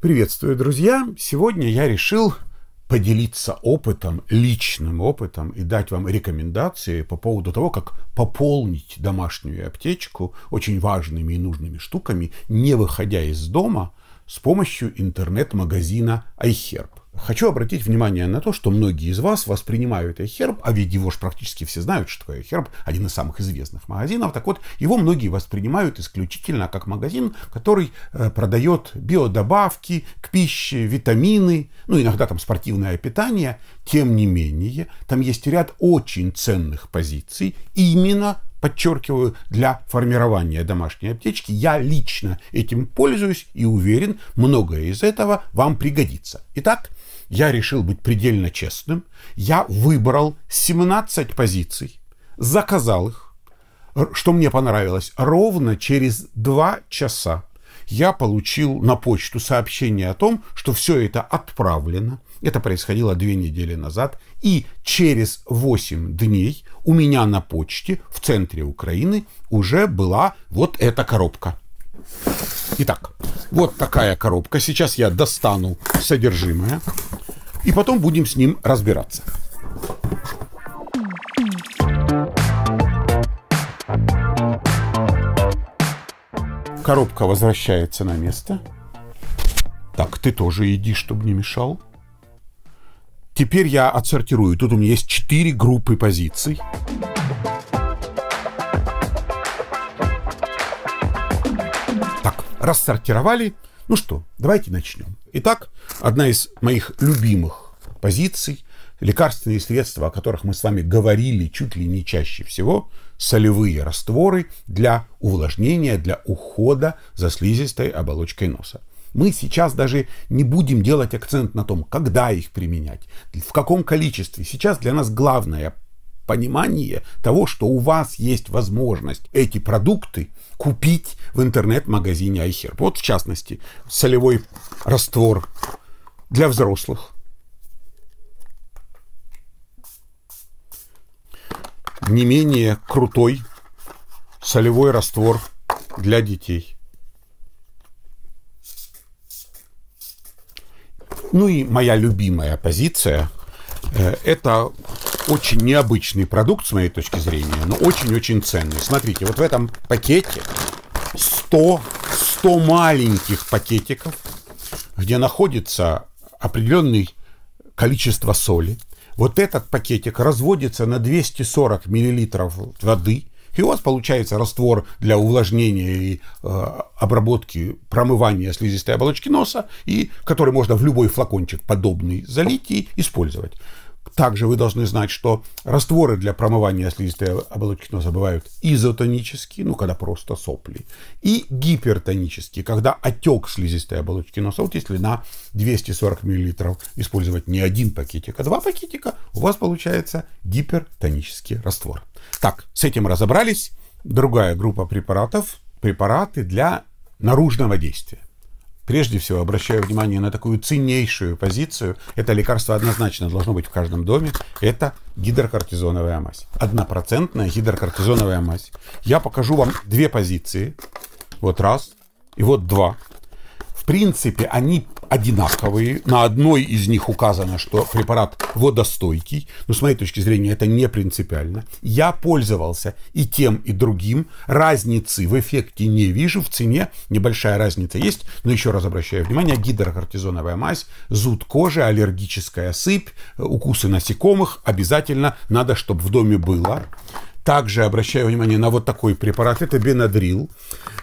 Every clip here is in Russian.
Приветствую, друзья! Сегодня я решил поделиться опытом, личным опытом и дать вам рекомендации по поводу того, как пополнить домашнюю аптечку очень важными и нужными штуками, не выходя из дома, с помощью интернет-магазина iHerb. Хочу обратить внимание на то, что многие из вас воспринимают Эхерб, а ведь его же практически все знают, что такое Эхерб, один из самых известных магазинов. Так вот, его многие воспринимают исключительно как магазин, который э, продает биодобавки к пище, витамины, ну иногда там спортивное питание. Тем не менее, там есть ряд очень ценных позиций именно подчеркиваю, для формирования домашней аптечки. Я лично этим пользуюсь и уверен, многое из этого вам пригодится. Итак, я решил быть предельно честным. Я выбрал 17 позиций, заказал их, что мне понравилось. Ровно через два часа я получил на почту сообщение о том, что все это отправлено. Это происходило две недели назад. И через 8 дней у меня на почте в центре Украины уже была вот эта коробка. Итак, вот такая коробка. Сейчас я достану содержимое. И потом будем с ним разбираться. Коробка возвращается на место. Так, ты тоже иди, чтобы не мешал. Теперь я отсортирую. Тут у меня есть четыре группы позиций. рассортировали. Ну что, давайте начнем. Итак, одна из моих любимых позиций – лекарственные средства, о которых мы с вами говорили чуть ли не чаще всего, солевые растворы для увлажнения, для ухода за слизистой оболочкой носа. Мы сейчас даже не будем делать акцент на том, когда их применять, в каком количестве. Сейчас для нас главное понимание того, что у вас есть возможность эти продукты купить в интернет-магазине iHerb. Вот, в частности, солевой раствор для взрослых. Не менее крутой солевой раствор для детей. Ну и моя любимая позиция э, – это очень необычный продукт, с моей точки зрения, но очень-очень ценный. Смотрите, вот в этом пакете 100, 100 маленьких пакетиков, где находится определенное количество соли. Вот этот пакетик разводится на 240 мл воды, и у вас получается раствор для увлажнения и э, обработки, промывания слизистой оболочки носа, и который можно в любой флакончик подобный залить и использовать. Также вы должны знать, что растворы для промывания слизистой оболочки носа бывают изотонические, ну, когда просто сопли, и гипертонические, когда отек слизистой оболочки носа. Вот если на 240 мл использовать не один пакетик, а два пакетика, у вас получается гипертонический раствор. Так, с этим разобрались. Другая группа препаратов – препараты для наружного действия прежде всего обращаю внимание на такую ценнейшую позицию, это лекарство однозначно должно быть в каждом доме, это гидрокортизоновая мазь. Однопроцентная гидрокортизоновая мазь. Я покажу вам две позиции. Вот раз и вот два. В принципе, они одинаковые. На одной из них указано, что препарат водостойкий. Но с моей точки зрения это не принципиально. Я пользовался и тем, и другим. Разницы в эффекте не вижу. В цене небольшая разница есть. Но еще раз обращаю внимание. Гидрокортизоновая мазь, зуд кожи, аллергическая сыпь, укусы насекомых. Обязательно надо, чтобы в доме было. Также обращаю внимание на вот такой препарат. Это бенадрил.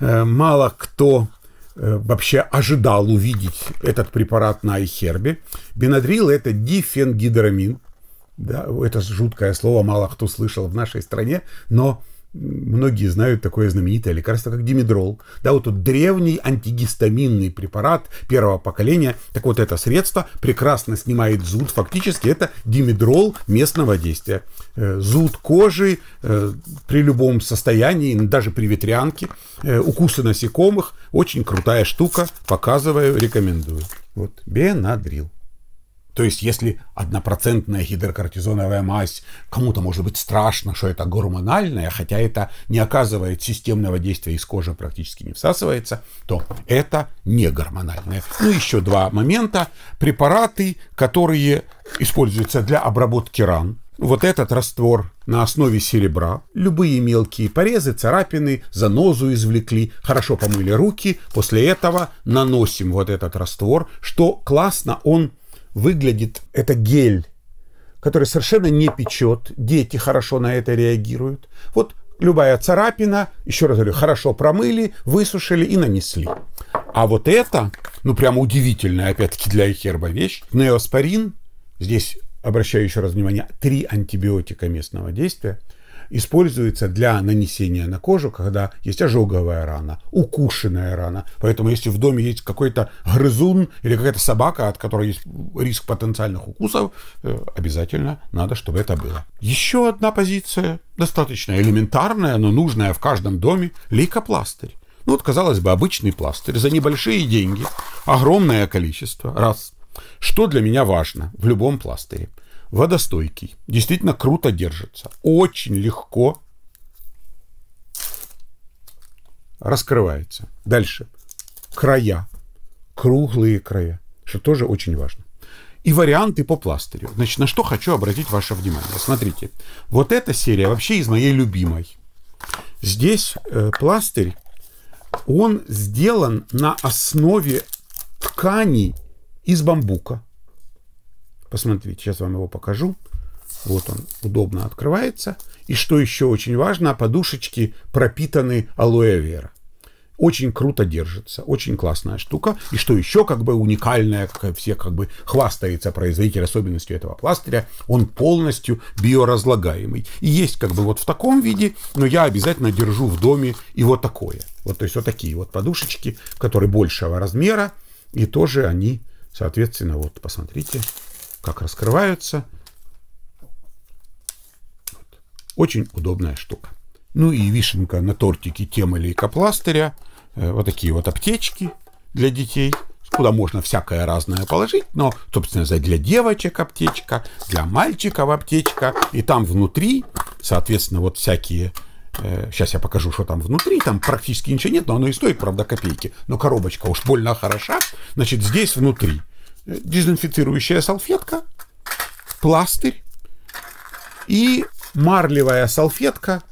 Э, мало кто Э, вообще ожидал увидеть этот препарат на Айхербе. Бенадрил – это дифенгидрамин. Да, это жуткое слово, мало кто слышал в нашей стране, но Многие знают такое знаменитое лекарство, как димедрол. Да, вот тут древний антигистаминный препарат первого поколения. Так вот, это средство прекрасно снимает зуд. Фактически это димедрол местного действия. Э, зуд кожи э, при любом состоянии, даже при ветрянке, э, укусы насекомых. Очень крутая штука. Показываю, рекомендую. Вот, бенадрил. То есть, если однопроцентная гидрокортизоновая мазь, кому-то может быть страшно, что это гормональная, хотя это не оказывает системного действия, из кожи практически не всасывается, то это не гормональная. Ну, еще два момента. Препараты, которые используются для обработки ран. Вот этот раствор на основе серебра. Любые мелкие порезы, царапины, занозу извлекли, хорошо помыли руки. После этого наносим вот этот раствор, что классно, он выглядит это гель, который совершенно не печет, дети хорошо на это реагируют. Вот любая царапина, еще раз говорю, хорошо промыли, высушили и нанесли. А вот это, ну прямо удивительная, опять-таки, для Эхерба вещь, неоспорин, здесь обращаю еще раз внимание, три антибиотика местного действия – используется для нанесения на кожу, когда есть ожоговая рана, укушенная рана. Поэтому если в доме есть какой-то грызун или какая-то собака, от которой есть риск потенциальных укусов, э, обязательно надо, чтобы это было. Еще одна позиция, достаточно элементарная, но нужная в каждом доме – лейкопластырь. Ну вот, казалось бы, обычный пластырь за небольшие деньги, огромное количество, раз – что для меня важно в любом пластыре? водостойкий, действительно круто держится, очень легко раскрывается. Дальше. Края. Круглые края, что тоже очень важно. И варианты по пластырю. Значит, на что хочу обратить ваше внимание. Смотрите, вот эта серия вообще из моей любимой. Здесь э, пластырь, он сделан на основе тканей из бамбука. Посмотрите, сейчас вам его покажу. Вот он удобно открывается. И что еще очень важно, подушечки пропитаны алоэ вера. Очень круто держится, очень классная штука. И что еще как бы уникальное, как все как бы хвастается производитель особенностью этого пластыря, он полностью биоразлагаемый. И есть как бы вот в таком виде, но я обязательно держу в доме и вот такое. Вот то есть вот такие вот подушечки, которые большего размера, и тоже они, соответственно, вот посмотрите, как раскрываются. Вот. Очень удобная штука. Ну и вишенка на тортике тема лейкопластыря. Э, вот такие вот аптечки для детей, куда можно всякое разное положить. Но, собственно, для девочек аптечка, для мальчиков аптечка. И там внутри, соответственно, вот всякие Сейчас э, я покажу, что там внутри. Там практически ничего нет, но оно и стоит, правда, копейки. Но коробочка уж больно хороша. Значит, здесь внутри дезинфицирующая салфетка, пластырь и марлевая салфетка,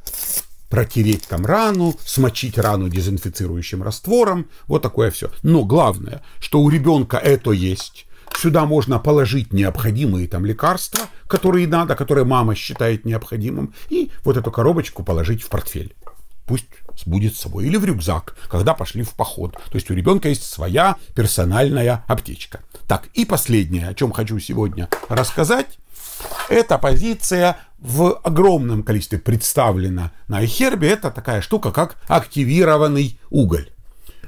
протереть там рану, смочить рану дезинфицирующим раствором, вот такое все. Но главное, что у ребенка это есть. Сюда можно положить необходимые там лекарства, которые надо, которые мама считает необходимым, и вот эту коробочку положить в портфель пусть будет с собой или в рюкзак, когда пошли в поход. То есть у ребенка есть своя персональная аптечка. Так, и последнее, о чем хочу сегодня рассказать, это позиция в огромном количестве представлена на Айхербе. Это такая штука, как активированный уголь.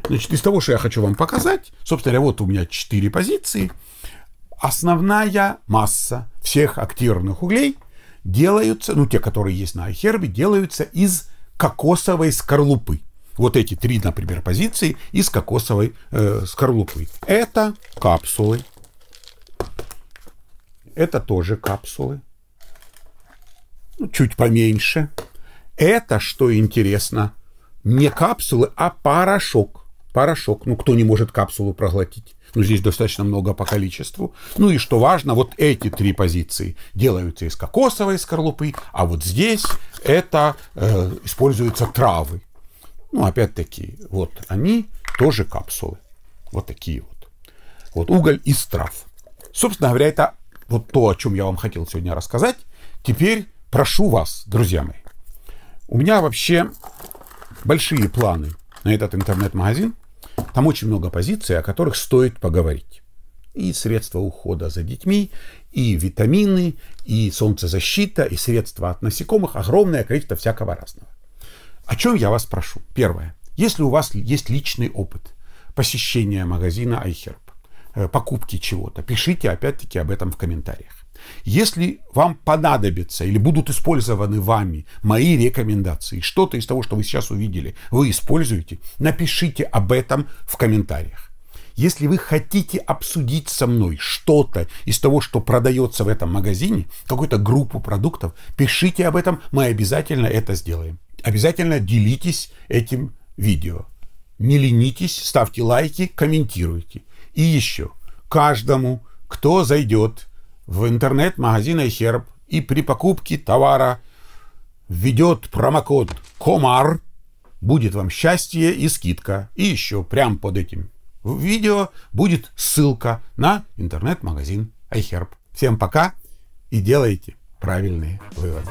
Значит, из того, что я хочу вам показать, собственно, говоря, вот у меня четыре позиции. Основная масса всех активированных углей делаются, ну, те, которые есть на Айхербе, делаются из кокосовой скорлупы. Вот эти три, например, позиции из кокосовой э, скорлупы. Это капсулы. Это тоже капсулы. Ну, чуть поменьше. Это, что интересно, не капсулы, а порошок. Порошок. Ну, кто не может капсулу проглотить? Ну Здесь достаточно много по количеству. Ну и что важно, вот эти три позиции делаются из кокосовой скорлупы, а вот здесь это э, используются травы. Ну, опять-таки, вот они тоже капсулы. Вот такие вот. Вот уголь из трав. Собственно говоря, это вот то, о чем я вам хотел сегодня рассказать. Теперь прошу вас, друзья мои. У меня вообще большие планы на этот интернет-магазин. Там очень много позиций, о которых стоит поговорить. И средства ухода за детьми, и витамины, и солнцезащита, и средства от насекомых. Огромное количество всякого разного. О чем я вас прошу? Первое. Если у вас есть личный опыт посещения магазина iHerb, э, покупки чего-то, пишите опять-таки об этом в комментариях. Если вам понадобятся или будут использованы вами мои рекомендации, что-то из того, что вы сейчас увидели, вы используете, напишите об этом в комментариях. Если вы хотите обсудить со мной что-то из того, что продается в этом магазине, какую-то группу продуктов, пишите об этом, мы обязательно это сделаем. Обязательно делитесь этим видео. Не ленитесь, ставьте лайки, комментируйте. И еще, каждому, кто зайдет в интернет-магазины Херб и при покупке товара введет промокод «Комар», будет вам счастье и скидка. И еще прямо под этим видео будет ссылка на интернет-магазин iHerb. Всем пока и делайте правильные выводы.